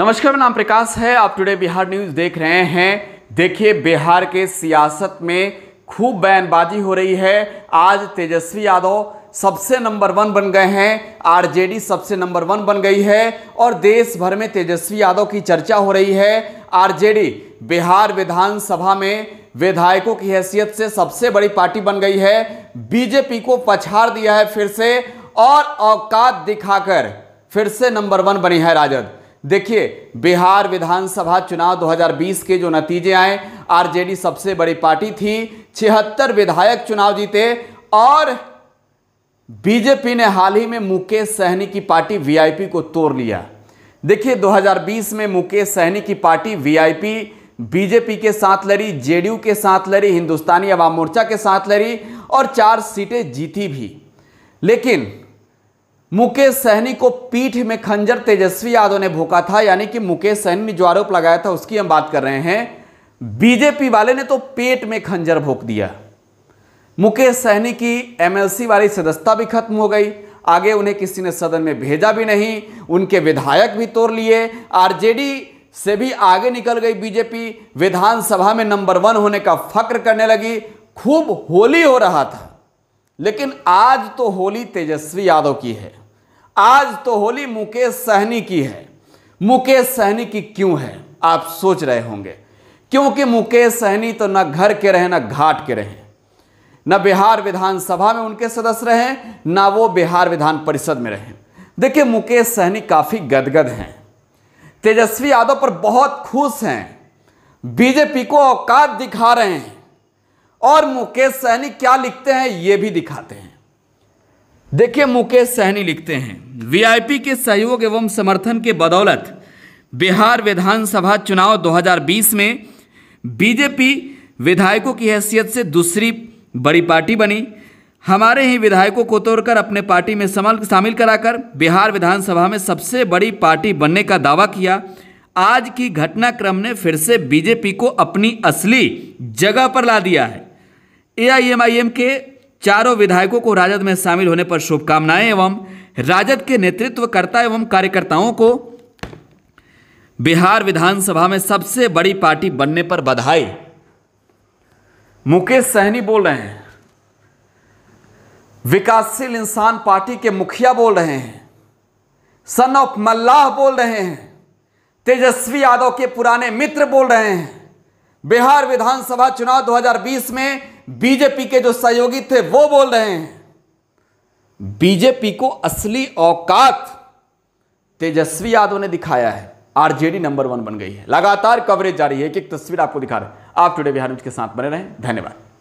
नमस्कार मेरा नाम प्रकाश है आप टुडे बिहार न्यूज देख रहे हैं देखिए बिहार के सियासत में खूब बयानबाजी हो रही है आज तेजस्वी यादव सबसे नंबर वन बन गए हैं आरजेडी सबसे नंबर वन बन गई है और देश भर में तेजस्वी यादव की चर्चा हो रही है आरजेडी बिहार विधानसभा में विधायकों की हैसियत से सबसे बड़ी पार्टी बन गई है बीजेपी को पछाड़ दिया है फिर से और औकात दिखाकर फिर से नंबर वन बनी है राजद देखिए बिहार विधानसभा चुनाव 2020 के जो नतीजे आए आरजेडी सबसे बड़ी पार्टी थी छिहत्तर विधायक चुनाव जीते और बीजेपी ने हाल ही में मुकेश सहनी की पार्टी वीआईपी को तोड़ लिया देखिए 2020 में मुकेश सहनी की पार्टी वीआईपी बीजेपी के साथ लड़ी जेडीयू के साथ लड़ी हिंदुस्तानी अवाम मोर्चा के साथ लड़ी और चार सीटें जीती भी लेकिन मुकेश सहनी को पीठ में खंजर तेजस्वी यादव ने भोका था यानी कि मुकेश सहनी ने जो आरोप लगाया था उसकी हम बात कर रहे हैं बीजेपी वाले ने तो पेट में खंजर भोंक दिया मुकेश सहनी की एमएलसी वाली सदस्यता भी खत्म हो गई आगे उन्हें किसी ने सदन में भेजा भी नहीं उनके विधायक भी तोड़ लिए आरजेडी से भी आगे निकल गई बीजेपी विधानसभा में नंबर वन होने का फक्र करने लगी खूब होली हो रहा था लेकिन आज तो होली तेजस्वी यादव की है आज तो होली मुकेश सहनी की है मुकेश सहनी की क्यों है आप सोच रहे होंगे क्योंकि मुकेश सहनी तो ना घर के रहे ना घाट के रहे ना बिहार विधानसभा में उनके सदस्य रहे ना वो बिहार विधान परिषद में रहे देखिए मुकेश सहनी काफ़ी गदगद हैं तेजस्वी यादव पर बहुत खुश हैं बीजेपी को औकात दिखा रहे हैं और मुकेश सहनी क्या लिखते हैं ये भी दिखाते हैं देखिए मुकेश सहनी लिखते हैं वीआईपी के सहयोग एवं समर्थन के बदौलत बिहार विधानसभा चुनाव 2020 में बीजेपी विधायकों की हैसियत से दूसरी बड़ी पार्टी बनी हमारे ही विधायकों को तोड़कर अपने पार्टी में समल शामिल कराकर बिहार विधानसभा में सबसे बड़ी पार्टी बनने का दावा किया आज की घटनाक्रम ने फिर से बीजेपी को अपनी असली जगह पर ला दिया है एआईएमआईएम के चारों विधायकों को राजद में शामिल होने पर शुभकामनाएं एवं राजद के नेतृत्वकर्ता एवं कार्यकर्ताओं को बिहार विधानसभा में सबसे बड़ी पार्टी बनने पर बधाई मुकेश सहनी बोल रहे हैं विकासशील इंसान पार्टी के मुखिया बोल रहे हैं सन ऑफ मल्लाह बोल रहे हैं तेजस्वी यादव के पुराने मित्र बोल रहे हैं बिहार विधानसभा चुनाव 2020 में बीजेपी के जो सहयोगी थे वो बोल रहे हैं बीजेपी को असली औकात तेजस्वी यादव ने दिखाया है आरजेडी नंबर वन बन गई है लगातार कवरेज जारी है एक एक तस्वीर आपको दिखा रहे हैं आप टुडे बिहार न्यूज के साथ बने रहें धन्यवाद